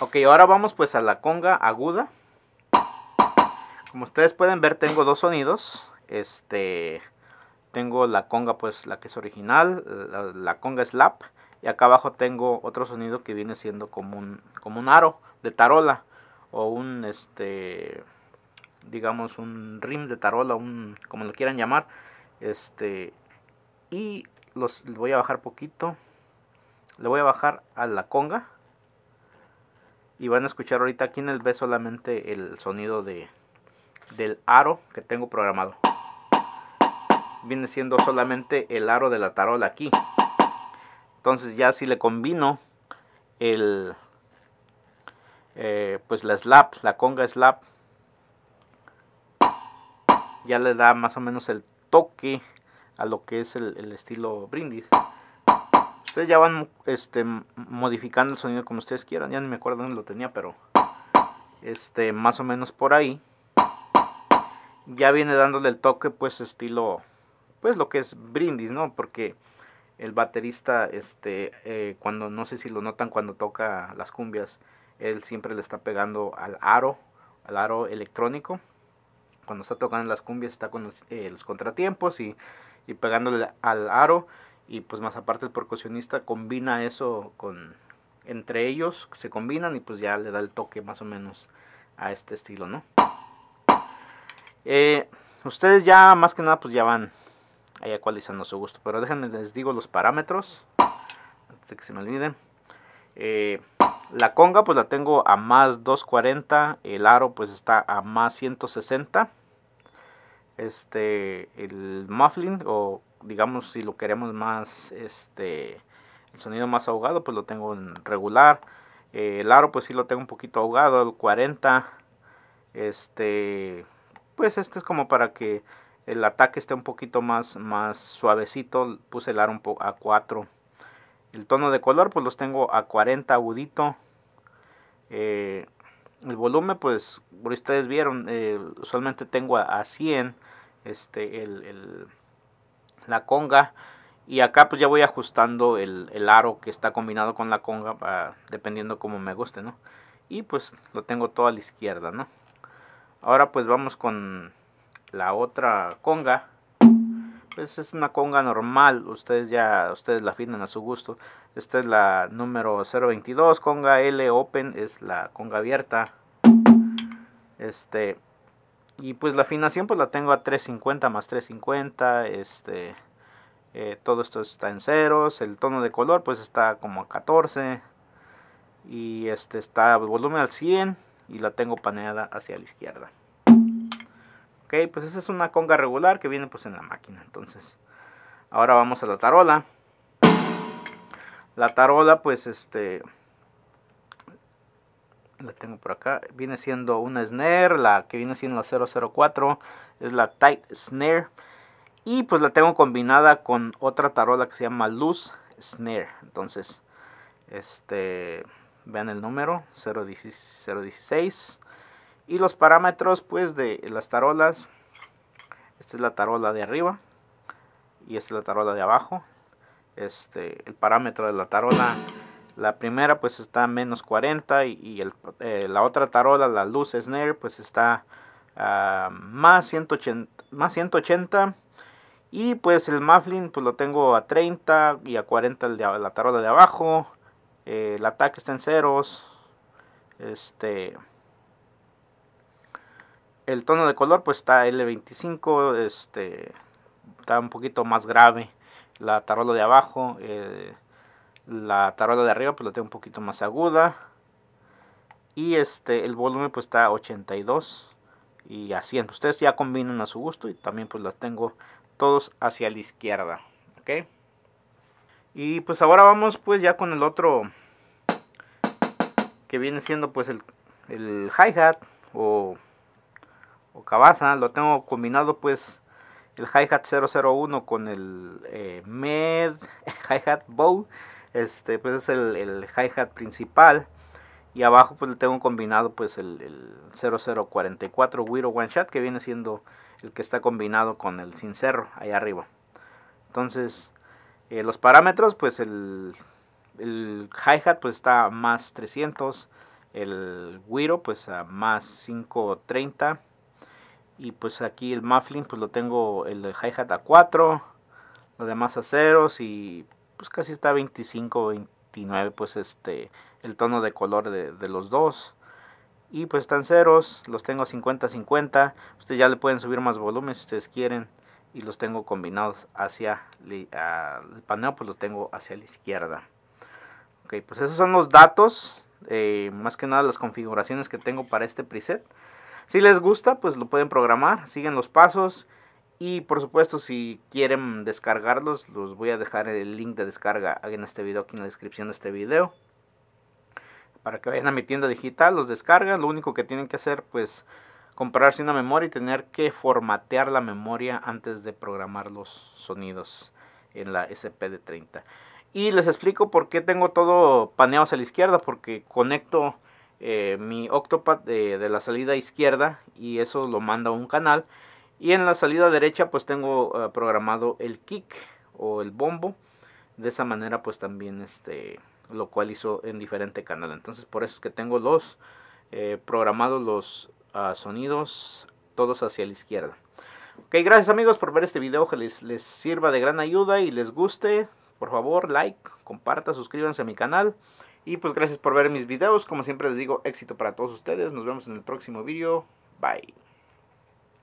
Ok, ahora vamos pues a la conga aguda. Como ustedes pueden ver tengo dos sonidos. Este, tengo la conga pues la que es original, la, conga slap. Y acá abajo tengo otro sonido que viene siendo como un, como un aro de tarola. O un, este, digamos un rim de tarola, un, como lo quieran llamar. Este, y los voy a bajar poquito. Le voy a bajar a la conga y van a escuchar ahorita aquí en el B solamente el sonido de del aro que tengo programado viene siendo solamente el aro de la tarola aquí entonces ya si le combino el eh, pues la slap la conga slap ya le da más o menos el toque a lo que es el estilo brindis Ustedes ya van este, modificando el sonido como ustedes quieran. Ya ni me acuerdo dónde lo tenía, pero este, más o menos por ahí. Ya viene dándole el toque, pues estilo, pues lo que es brindis, ¿no? Porque el baterista, este, eh, cuando, no sé si lo notan cuando toca las cumbias, él siempre le está pegando al aro, al aro electrónico. Cuando está tocando las cumbias está con los, eh, contratiempos y, y pegándole al aro y pues más aparte el percusionista combina eso con entre ellos se combinan y pues ya le da el toque más o menos a este estilo no eh, ustedes ya más que nada pues ya van ahí ecualizando su gusto pero déjenme les digo los parámetros antes que se me olviden eh, la conga pues la tengo a más 240 el aro pues está a más 160 este el muffling o digamos, si lo queremos más, este, el sonido más ahogado, pues lo tengo en regular. Eh, el aro, pues sí lo tengo un poquito ahogado, el 40. Este, pues este es como para que el ataque esté un poquito más, más suavecito. Puse el aro un a 4. El tono de color, pues los tengo a 40 agudito. Eh, el volumen, pues, ustedes vieron, eh, usualmente tengo a, 100. Este, el la conga y acá pues ya voy ajustando el, aro que está combinado con la conga ah, dependiendo como me guste no y pues lo tengo todo a la izquierda no ahora pues vamos con la otra conga pues es una conga normal ustedes ya ustedes la afinan a su gusto esta es la número 022 conga L open es la conga abierta este y pues la afinación pues la tengo a 350 más 350, este, eh, todo esto está en ceros, el tono de color pues está como a 14 y este está volumen al 100 y la tengo paneada hacia la izquierda. Ok, pues esa es una conga regular que viene pues en la máquina, entonces. Ahora vamos a la tarola. La tarola pues este la tengo por acá, viene siendo una snare, la que viene siendo la 004, es la tight snare. Y pues la tengo combinada con otra tarola que se llama Luz Snare. Entonces, este, vean el número, 016. Y los parámetros pues de las tarolas. Esta es la tarola de arriba y esta es la tarola de abajo. Este, el parámetro de la tarola la primera pues está a menos 40 y, el, eh, la otra tarola, la luz snare, pues está a ah, más 180. Más 180 y pues el mufflin pues lo tengo a 30 y a 40 la tarola de abajo. Eh, el ataque está en ceros. Este. El tono de color pues está L25. Este. Está un poquito más grave. La tarola de abajo. Eh, la tarola de arriba pues la tengo un poquito más aguda. Y este, el volumen pues está 82 y así Ustedes ya combinan a su gusto y también pues las tengo todos hacia la izquierda. ¿Ok? Y pues ahora vamos pues ya con el otro que viene siendo pues el, el hi-hat o, o cabaza. Lo tengo combinado pues el hi-hat 001 con el eh, med hi-hat bow este, pues es el, el hi-hat principal. Y abajo pues le tengo combinado pues el, el 0044 Wiro One Shot que viene siendo el que está combinado con el Sincerro ahí arriba. Entonces, eh, los parámetros pues el, el hi-hat pues está a más 300, el Wiro pues a más 530 y pues aquí el muffling pues lo tengo el hi-hat a 4, lo demás a ceros y pues casi está 25 29 pues este el tono de color de, los dos y pues están ceros los tengo 50 50 ustedes ya le pueden subir más volumen si ustedes quieren y los tengo combinados hacia el paneo pues lo tengo hacia la izquierda ok pues esos son los datos eh, más que nada las configuraciones que tengo para este preset si les gusta pues lo pueden programar siguen los pasos y por supuesto, si quieren descargarlos, los voy a dejar el link de descarga en este video, aquí en la descripción de este video. Para que vayan a mi tienda digital, los descargan. Lo único que tienen que hacer, pues, comprarse una memoria y tener que formatear la memoria antes de programar los sonidos en la sp SPD30. Y les explico por qué tengo todo paneado a la izquierda, porque conecto eh, mi Octopad de, la salida izquierda y eso lo manda a un canal y en la salida derecha pues tengo eh, programado el kick o el bombo. De esa manera pues también este lo cual hizo en diferente canal. Entonces por eso es que tengo los eh, programados los ah, sonidos todos hacia la izquierda. Ok, gracias amigos por ver este video. que les, les sirva de gran ayuda y les guste. Por favor, like, comparta, suscríbanse a mi canal. Y pues gracias por ver mis videos. Como siempre les digo, éxito para todos ustedes. Nos vemos en el próximo video. Bye.